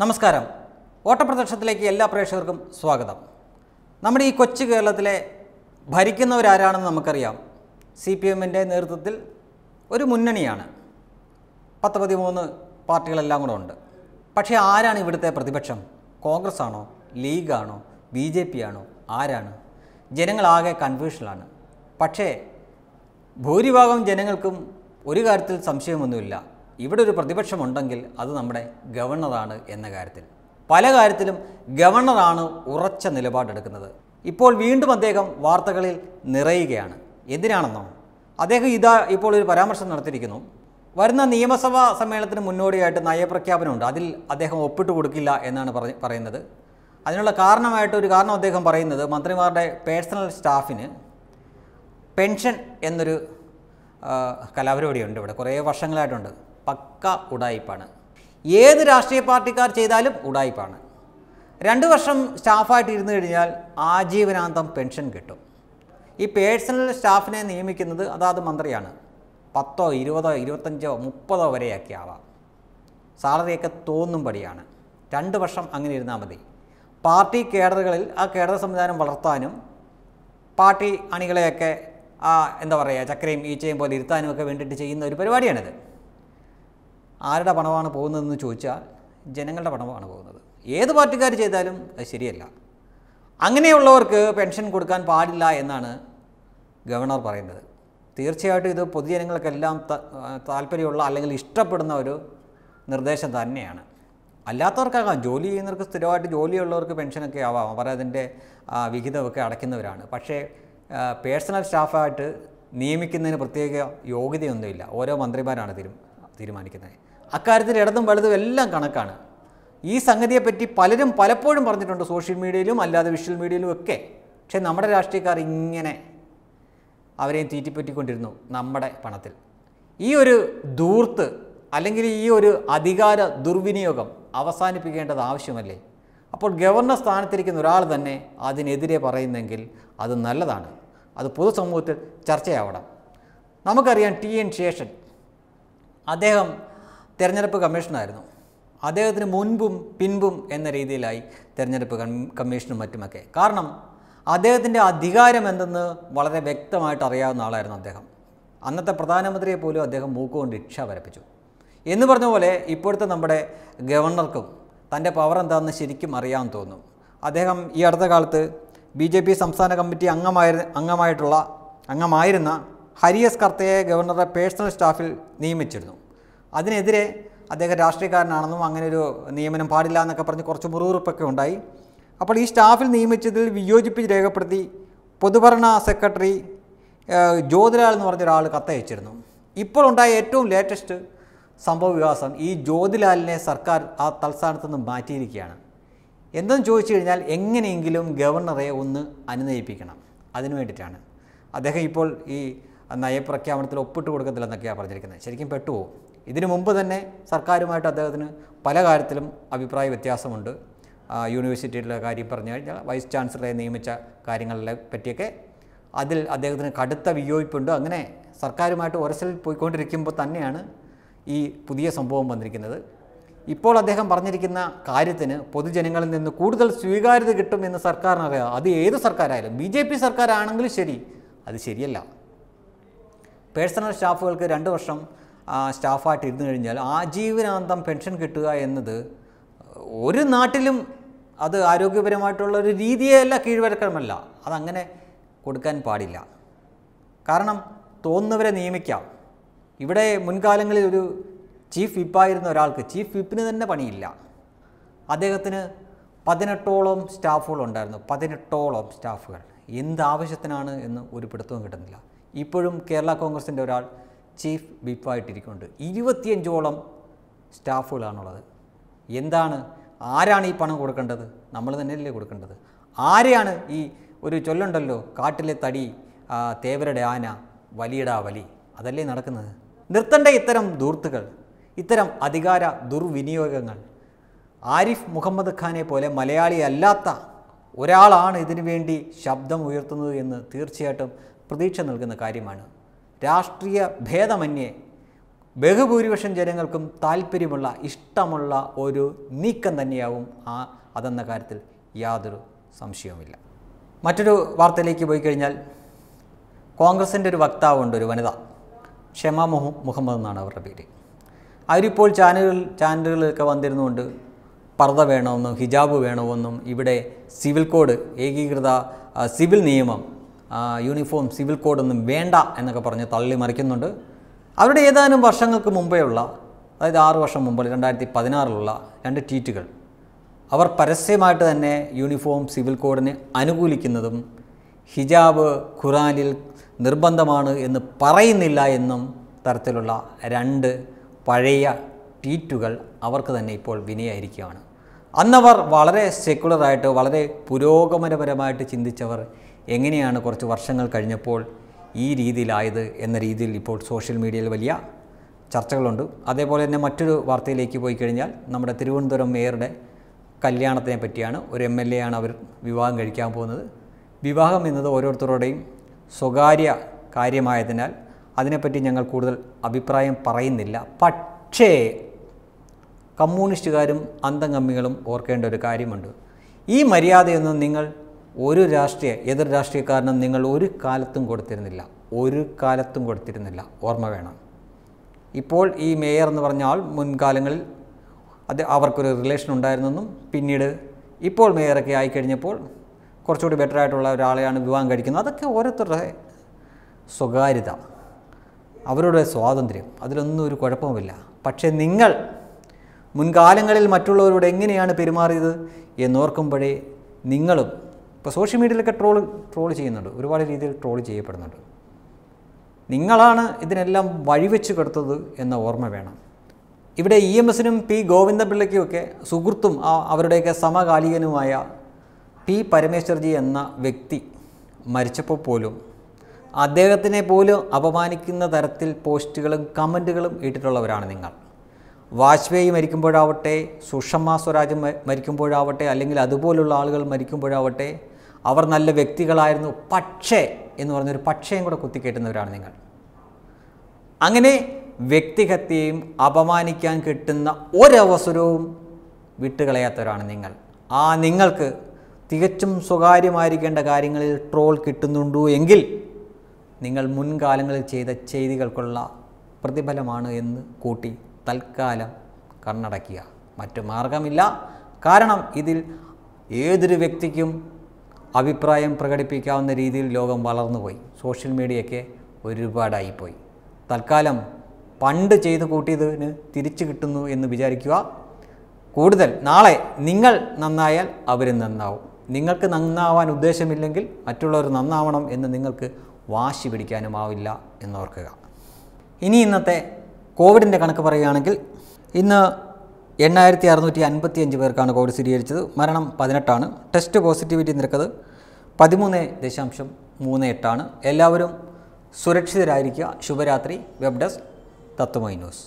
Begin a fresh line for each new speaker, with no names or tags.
നമസ്കാരം ഓട്ടപ്രദക്ഷത്തിലേക്ക് എല്ലാ പ്രേക്ഷകർക്കും സ്വാഗതം നമ്മുടെ ഈ കൊച്ചു കേരളത്തിലെ ഭരിക്കുന്നവരാരാണെന്ന് നമുക്കറിയാം സി പി എമ്മിൻ്റെ നേതൃത്വത്തിൽ ഒരു മുന്നണിയാണ് പത്ത് പതിമൂന്ന് പാർട്ടികളെല്ലാം കൂടെ ഉണ്ട് പക്ഷേ ആരാണ് ഇവിടുത്തെ പ്രതിപക്ഷം കോൺഗ്രസ് ആണോ ലീഗാണോ ബി ജെ പി ആണോ ആരാണ് ജനങ്ങളാകെ കൺഫ്യൂഷനിലാണ് പക്ഷേ ഭൂരിഭാഗം ജനങ്ങൾക്കും ഒരു കാര്യത്തിൽ സംശയമൊന്നുമില്ല ഇവിടെ ഒരു പ്രതിപക്ഷമുണ്ടെങ്കിൽ അത് നമ്മുടെ ഗവർണറാണ് എന്ന കാര്യത്തിൽ പല കാര്യത്തിലും ഗവർണറാണ് ഉറച്ച നിലപാടെടുക്കുന്നത് ഇപ്പോൾ വീണ്ടും അദ്ദേഹം വാർത്തകളിൽ നിറയുകയാണ് എന്തിനാണെന്നോ അദ്ദേഹം ഇതാ ഇപ്പോൾ ഒരു പരാമർശം നടത്തിയിരിക്കുന്നു വരുന്ന നിയമസഭാ സമ്മേളനത്തിന് മുന്നോടിയായിട്ട് നയപ്രഖ്യാപനമുണ്ട് അതിൽ അദ്ദേഹം ഒപ്പിട്ട് കൊടുക്കില്ല എന്നാണ് പറയുന്നത് അതിനുള്ള കാരണമായിട്ട് ഒരു കാരണം അദ്ദേഹം പറയുന്നത് മന്ത്രിമാരുടെ പേഴ്സണൽ സ്റ്റാഫിന് പെൻഷൻ എന്നൊരു കലാപരിപാടിയുണ്ട് ഇവിടെ കുറേ വർഷങ്ങളായിട്ടുണ്ട് പക്ക ഉടായ്പാണ് ഏത് രാഷ്ട്രീയ പാർട്ടിക്കാർ ചെയ്താലും ഉടായ്പാണ് രണ്ട് വർഷം സ്റ്റാഫായിട്ട് ഇരുന്നു കഴിഞ്ഞാൽ ആജീവനാന്തം പെൻഷൻ കിട്ടും ഈ പേഴ്സണൽ സ്റ്റാഫിനെ നിയമിക്കുന്നത് അതാത് മന്ത്രിയാണ് പത്തോ ഇരുപതോ ഇരുപത്തഞ്ചോ മുപ്പതോ വരെയൊക്കെ ആവാം സാലറിയൊക്കെ തോന്നുംപടിയാണ് രണ്ട് വർഷം അങ്ങനെ ഇരുന്നാൽ മതി പാർട്ടി കേഡറുകളിൽ ആ കേഡർ സംവിധാനം വളർത്താനും പാർട്ടി അണികളെയൊക്കെ എന്താ പറയുക ചക്രയും ഈച്ചയും പോലെ ഇരുത്താനും ഒക്കെ വേണ്ടിയിട്ട് ചെയ്യുന്ന ഒരു പരിപാടിയാണിത് ആരുടെ പണമാണ് പോകുന്നതെന്ന് ചോദിച്ചാൽ ജനങ്ങളുടെ പണമാണ് പോകുന്നത് ഏത് പാർട്ടിക്കാർ ചെയ്താലും അത് ശരിയല്ല അങ്ങനെയുള്ളവർക്ക് പെൻഷൻ കൊടുക്കാൻ പാടില്ല എന്നാണ് ഗവർണർ പറയുന്നത് തീർച്ചയായിട്ടും ഇത് പൊതുജനങ്ങൾക്കെല്ലാം താല്പര്യമുള്ള അല്ലെങ്കിൽ ഇഷ്ടപ്പെടുന്ന ഒരു നിർദ്ദേശം തന്നെയാണ് അല്ലാത്തവർക്കാകാം ജോലി ചെയ്യുന്നവർക്ക് സ്ഥിരമായിട്ട് ജോലിയുള്ളവർക്ക് പെൻഷനൊക്കെ ആവാം അവർ അതിൻ്റെ വിഹിതമൊക്കെ അടയ്ക്കുന്നവരാണ് പക്ഷേ പേഴ്സണൽ സ്റ്റാഫായിട്ട് നിയമിക്കുന്നതിന് പ്രത്യേക യോഗ്യതയൊന്നുമില്ല ഓരോ മന്ത്രിമാരാണ് തീരും തീരുമാനിക്കുന്നത് അക്കാര്യത്തിൽ ഇടതും വലതും എല്ലാം കണക്കാണ് ഈ സംഗതിയെപ്പറ്റി പലരും പലപ്പോഴും പറഞ്ഞിട്ടുണ്ട് സോഷ്യൽ മീഡിയയിലും അല്ലാതെ വിഷ്വൽ മീഡിയയിലും ഒക്കെ പക്ഷേ നമ്മുടെ രാഷ്ട്രീയക്കാർ ഇങ്ങനെ അവരെയും തീറ്റിപ്പറ്റിക്കൊണ്ടിരുന്നു നമ്മുടെ പണത്തിൽ ഈ ഒരു ദൂർത്ത് അല്ലെങ്കിൽ ഈ ഒരു അധികാര ദുർവിനിയോഗം അവസാനിപ്പിക്കേണ്ടത് ആവശ്യമല്ലേ അപ്പോൾ ഗവർണർ സ്ഥാനത്തിരിക്കുന്ന ഒരാൾ തന്നെ അതിനെതിരെ പറയുന്നെങ്കിൽ അത് നല്ലതാണ് അത് പൊതുസമൂഹത്തിൽ ചർച്ചയാവണം നമുക്കറിയാം ടി എൻ ശേഷൻ അദ്ദേഹം തിരഞ്ഞെടുപ്പ് കമ്മീഷനായിരുന്നു അദ്ദേഹത്തിന് മുൻപും പിൻപും എന്ന രീതിയിലായി തിരഞ്ഞെടുപ്പ് കമ്മീഷനും മറ്റുമൊക്കെ കാരണം അദ്ദേഹത്തിൻ്റെ അധികാരം എന്തെന്ന് വളരെ വ്യക്തമായിട്ട് അറിയാവുന്ന ആളായിരുന്നു അദ്ദേഹം അന്നത്തെ പ്രധാനമന്ത്രിയെ പോലും അദ്ദേഹം മൂക്കുകൊണ്ട് ഇക്ഷ വരപ്പിച്ചു എന്ന് പറഞ്ഞ പോലെ ഇപ്പോഴത്തെ നമ്മുടെ ഗവർണർക്കും തൻ്റെ പവർ എന്താണെന്ന് ശരിക്കും അറിയാമെന്ന് തോന്നും അദ്ദേഹം ഈ അടുത്ത കാലത്ത് ബി ജെ പി സംസ്ഥാന കമ്മിറ്റി അംഗമായി അംഗമായിട്ടുള്ള അംഗമായിരുന്ന ഹരിയസ് കർത്തയെ ഗവർണറുടെ പേഴ്സണൽ സ്റ്റാഫിൽ നിയമിച്ചിരുന്നു അതിനെതിരെ അദ്ദേഹം രാഷ്ട്രീയക്കാരനാണെന്നും അങ്ങനെ ഒരു നിയമനം പാടില്ല എന്നൊക്കെ പറഞ്ഞ് കുറച്ച് മുറിവുറുപ്പൊക്കെ ഉണ്ടായി അപ്പോൾ ഈ സ്റ്റാഫിൽ നിയമിച്ചതിൽ വിയോജിപ്പിച്ച് രേഖപ്പെടുത്തി പൊതുഭരണ സെക്രട്ടറി ജ്യോതിലാൽ എന്ന് പറഞ്ഞ ഒരാൾ കത്തയച്ചിരുന്നു ഇപ്പോൾ ഉണ്ടായ ഏറ്റവും ലേറ്റസ്റ്റ് സംഭവ വികാസം ഈ ജ്യോതിലാലിനെ സർക്കാർ ആ തൽസ്ഥാനത്ത് നിന്ന് മാറ്റിയിരിക്കുകയാണ് എന്തെന്ന് ചോദിച്ചു കഴിഞ്ഞാൽ എങ്ങനെയെങ്കിലും ഗവർണറെ ഒന്ന് അനുനയിപ്പിക്കണം അതിനു വേണ്ടിയിട്ടാണ് അദ്ദേഹം ഇപ്പോൾ ഈ നയപ്രഖ്യാപനത്തിൽ ഒപ്പിട്ട് എന്നൊക്കെയാണ് പറഞ്ഞിരിക്കുന്നത് ശരിക്കും പെട്ടുപോകും ഇതിനു മുമ്പ് തന്നെ സർക്കാരുമായിട്ട് അദ്ദേഹത്തിന് പല കാര്യത്തിലും അഭിപ്രായ വ്യത്യാസമുണ്ട് യൂണിവേഴ്സിറ്റിയിലെ കാര്യം പറഞ്ഞു കഴിഞ്ഞാൽ വൈസ് ചാൻസലറെ നിയമിച്ച കാര്യങ്ങളെ പറ്റിയൊക്കെ അതിൽ അദ്ദേഹത്തിന് കടുത്ത വിയോജിപ്പുണ്ട് അങ്ങനെ സർക്കാരുമായിട്ട് ഒരസിൽ പോയിക്കൊണ്ടിരിക്കുമ്പോൾ തന്നെയാണ് ഈ പുതിയ സംഭവം വന്നിരിക്കുന്നത് ഇപ്പോൾ അദ്ദേഹം പറഞ്ഞിരിക്കുന്ന കാര്യത്തിന് പൊതുജനങ്ങളിൽ നിന്ന് കൂടുതൽ സ്വീകാര്യത കിട്ടും എന്ന് സർക്കാരിനറിയാം അത് ഏത് സർക്കാരായാലും ബി ജെ പി സർക്കാരാണെങ്കിലും ശരി അത് ശരിയല്ല പേഴ്സണൽ സ്റ്റാഫുകൾക്ക് രണ്ട് വർഷം സ്റ്റാഫായിട്ട് ഇരുന്ന് കഴിഞ്ഞാൽ ആജീവനാന്തം പെൻഷൻ കിട്ടുക എന്നത് ഒരു നാട്ടിലും അത് ആരോഗ്യപരമായിട്ടുള്ള ഒരു രീതിയല്ല കീഴ്വഴക്കമല്ല അതങ്ങനെ കൊടുക്കാൻ പാടില്ല കാരണം തോന്നുന്നവരെ നിയമിക്കാം ഇവിടെ മുൻകാലങ്ങളിൽ ഒരു ചീഫ് വിപ്പായിരുന്ന ഒരാൾക്ക് ചീഫ് വിപ്പിന് തന്നെ പണിയില്ല അദ്ദേഹത്തിന് പതിനെട്ടോളം സ്റ്റാഫുകൾ ഉണ്ടായിരുന്നു പതിനെട്ടോളം സ്റ്റാഫുകൾ എന്ത് ആവശ്യത്തിനാണ് എന്ന് ഒരു പിടുത്തവും കിട്ടുന്നില്ല ഇപ്പോഴും കേരള കോൺഗ്രസിൻ്റെ ഒരാൾ ചീഫ് വിപ്പായിട്ടിരിക്കുന്നുണ്ട് ഇരുപത്തിയഞ്ചോളം സ്റ്റാഫുകളാണുള്ളത് എന്താണ് ആരാണ് ഈ പണം കൊടുക്കേണ്ടത് നമ്മൾ തന്നെയല്ലേ കൊടുക്കേണ്ടത് ആരെയാണ് ഈ ഒരു ചൊല്ലുണ്ടല്ലോ കാട്ടിലെ തടി തേവരുടെ ആന വലിയടാ വലി അതല്ലേ നടക്കുന്നത് നിർത്തേണ്ട ഇത്തരം ദൂർത്തുകൾ ഇത്തരം അധികാര ദുർവിനിയോഗങ്ങൾ ആരിഫ് മുഹമ്മദ് ഖാനെ പോലെ മലയാളി അല്ലാത്ത ഒരാളാണ് ഇതിനു വേണ്ടി ശബ്ദം ഉയർത്തുന്നത് എന്ന് തീർച്ചയായിട്ടും പ്രതീക്ഷ നൽകുന്ന കാര്യമാണ് രാഷ്ട്രീയ ഭേദമന്യേ ബഹുഭൂരിപക്ഷം ജനങ്ങൾക്കും താല്പര്യമുള്ള ഇഷ്ടമുള്ള ഒരു നീക്കം തന്നെയാവും ആ അതെന്ന കാര്യത്തിൽ യാതൊരു സംശയവുമില്ല മറ്റൊരു വാർത്തയിലേക്ക് പോയി കഴിഞ്ഞാൽ കോൺഗ്രസിൻ്റെ ഒരു വക്താവുണ്ട് ഒരു വനിത ഷെമ മുഹു മുഹമ്മദ് എന്നാണ് അവരുടെ പേര് അവരിപ്പോൾ ചാനലുകൾ ചാനലുകളിലൊക്കെ വന്നിരുന്നുകൊണ്ട് പർദ്ദ വേണമെന്നും ഹിജാബ് വേണമെന്നും ഇവിടെ സിവിൽ കോഡ് ഏകീകൃത സിവിൽ നിയമം യൂണിഫോം സിവിൽ കോഡൊന്നും വേണ്ട എന്നൊക്കെ പറഞ്ഞ് തള്ളി മറിക്കുന്നുണ്ട് അവരുടെ ഏതാനും വർഷങ്ങൾക്ക് മുമ്പേ ഉള്ള അതായത് ആറു വർഷം മുമ്പ് രണ്ടായിരത്തി പതിനാറിലുള്ള രണ്ട് ട്വീറ്റുകൾ അവർ പരസ്യമായിട്ട് തന്നെ യൂണിഫോം സിവിൽ കോഡിനെ അനുകൂലിക്കുന്നതും ഹിജാബ് ഖുറാനിൽ നിർബന്ധമാണ് എന്ന് പറയുന്നില്ല എന്നും തരത്തിലുള്ള രണ്ട് പഴയ ട്വീറ്റുകൾ അവർക്ക് തന്നെ ഇപ്പോൾ വിനയായിരിക്കുകയാണ് അന്നവർ വളരെ സെക്കുലറായിട്ട് വളരെ പുരോഗമനപരമായിട്ട് ചിന്തിച്ചവർ എങ്ങനെയാണ് കുറച്ച് വർഷങ്ങൾ കഴിഞ്ഞപ്പോൾ ഈ രീതിയിലായത് എന്ന രീതിയിൽ ഇപ്പോൾ സോഷ്യൽ മീഡിയയിൽ വലിയ ചർച്ചകളുണ്ട് അതേപോലെ തന്നെ മറ്റൊരു വാർത്തയിലേക്ക് പോയി കഴിഞ്ഞാൽ നമ്മുടെ തിരുവനന്തപുരം മേയറുടെ കല്യാണത്തിനെ പറ്റിയാണ് ഒരു എം എൽ എ ആണ് അവർ വിവാഹം കഴിക്കാൻ പോകുന്നത് വിവാഹം എന്നത് ഓരോരുത്തരുടെയും സ്വകാര്യ കാര്യമായതിനാൽ അതിനെപ്പറ്റി ഞങ്ങൾ കൂടുതൽ അഭിപ്രായം പറയുന്നില്ല പക്ഷേ കമ്മ്യൂണിസ്റ്റുകാരും കമ്മികളും ഓർക്കേണ്ട ഒരു കാര്യമുണ്ട് ഈ മര്യാദയൊന്നും നിങ്ങൾ ഒരു രാഷ്ട്രീയ എതിർ രാഷ്ട്രീയക്കാരനും നിങ്ങൾ ഒരു കാലത്തും കൊടുത്തിരുന്നില്ല ഒരു കാലത്തും കൊടുത്തിരുന്നില്ല ഓർമ്മ വേണം ഇപ്പോൾ ഈ മേയർ എന്ന് പറഞ്ഞാൽ മുൻകാലങ്ങളിൽ അത് അവർക്കൊരു റിലേഷൻ ഉണ്ടായിരുന്നെന്നും പിന്നീട് ഇപ്പോൾ മേയറൊക്കെ ആയിക്കഴിഞ്ഞപ്പോൾ കുറച്ചുകൂടി ബെറ്റർ ആയിട്ടുള്ള ഒരാളെയാണ് വിവാഹം കഴിക്കുന്നത് അതൊക്കെ ഓരോരുത്തരുടെ സ്വകാര്യത അവരുടെ സ്വാതന്ത്ര്യം അതിലൊന്നും ഒരു കുഴപ്പമില്ല പക്ഷേ നിങ്ങൾ മുൻകാലങ്ങളിൽ മറ്റുള്ളവരോട് എങ്ങനെയാണ് പെരുമാറിയത് എന്നോർക്കുമ്പോഴേ നിങ്ങളും ഇപ്പോൾ സോഷ്യൽ മീഡിയയിലൊക്കെ ട്രോൾ ട്രോൾ ചെയ്യുന്നുണ്ട് ഒരുപാട് രീതിയിൽ ട്രോൾ ചെയ്യപ്പെടുന്നുണ്ട് നിങ്ങളാണ് ഇതിനെല്ലാം വഴിവെച്ച് കെടുത്തത് എന്ന ഓർമ്മ വേണം ഇവിടെ ഇ എം എസിനും പി ഗോവിന്ദപിള്ളയ്ക്കുമൊക്കെ സുഹൃത്തും അവരുടെയൊക്കെ സമകാലികനുമായ പി പരമേശ്വർജി എന്ന വ്യക്തി മരിച്ചപ്പോൾ പോലും അദ്ദേഹത്തിനെ പോലും അപമാനിക്കുന്ന തരത്തിൽ പോസ്റ്റുകളും കമൻറ്റുകളും ഇട്ടിട്ടുള്ളവരാണ് നിങ്ങൾ വാജ്പേയി മരിക്കുമ്പോഴാവട്ടെ സുഷമ സ്വരാജ് മരിക്കുമ്പോഴാവട്ടെ അല്ലെങ്കിൽ അതുപോലുള്ള ആളുകൾ മരിക്കുമ്പോഴാവട്ടെ അവർ നല്ല വ്യക്തികളായിരുന്നു പക്ഷേ എന്ന് പറഞ്ഞൊരു പക്ഷേയും കൂടെ കുത്തിക്കേട്ടുന്നവരാണ് നിങ്ങൾ അങ്ങനെ വ്യക്തിഹത്യയും അപമാനിക്കാൻ കിട്ടുന്ന ഒരവസരവും വിട്ടുകളയാത്തവരാണ് നിങ്ങൾ ആ നിങ്ങൾക്ക് തികച്ചും സ്വകാര്യമായിരിക്കേണ്ട കാര്യങ്ങളിൽ ട്രോൾ കിട്ടുന്നുണ്ടോ എങ്കിൽ നിങ്ങൾ മുൻകാലങ്ങളിൽ ചെയ്ത ചെയ്തികൾക്കുള്ള പ്രതിഫലമാണ് എന്ന് കൂട്ടി തൽക്കാലം കണ്ണടക്കുക മറ്റു മാർഗമില്ല കാരണം ഇതിൽ ഏതൊരു വ്യക്തിക്കും അഭിപ്രായം പ്രകടിപ്പിക്കാവുന്ന രീതിയിൽ ലോകം വളർന്നുപോയി സോഷ്യൽ മീഡിയയൊക്കെ ഒരുപാടായിപ്പോയി തൽക്കാലം പണ്ട് ചെയ്ത് കൂട്ടിയതിന് തിരിച്ചു കിട്ടുന്നു എന്ന് വിചാരിക്കുക കൂടുതൽ നാളെ നിങ്ങൾ നന്നായാൽ അവർ നന്നാവും നിങ്ങൾക്ക് നന്നാവാൻ ഉദ്ദേശമില്ലെങ്കിൽ മറ്റുള്ളവർ നന്നാവണം എന്ന് നിങ്ങൾക്ക് വാശി ആവില്ല എന്നോർക്കുക ഇനി ഇന്നത്തെ കോവിഡിൻ്റെ കണക്ക് പറയുകയാണെങ്കിൽ ഇന്ന് എണ്ണായിരത്തി അറുന്നൂറ്റി അൻപത്തി അഞ്ച് പേർക്കാണ് കോവിഡ് സ്ഥിരീകരിച്ചത് മരണം പതിനെട്ടാണ് ടെസ്റ്റ് പോസിറ്റിവിറ്റി നിരക്കത് പതിമൂന്ന് ദശാംശം മൂന്ന് എട്ടാണ് എല്ലാവരും സുരക്ഷിതരായിരിക്കുക ശുഭരാത്രി വെബ് ഡെസ്ക് തത്വമൈ ന്യൂസ്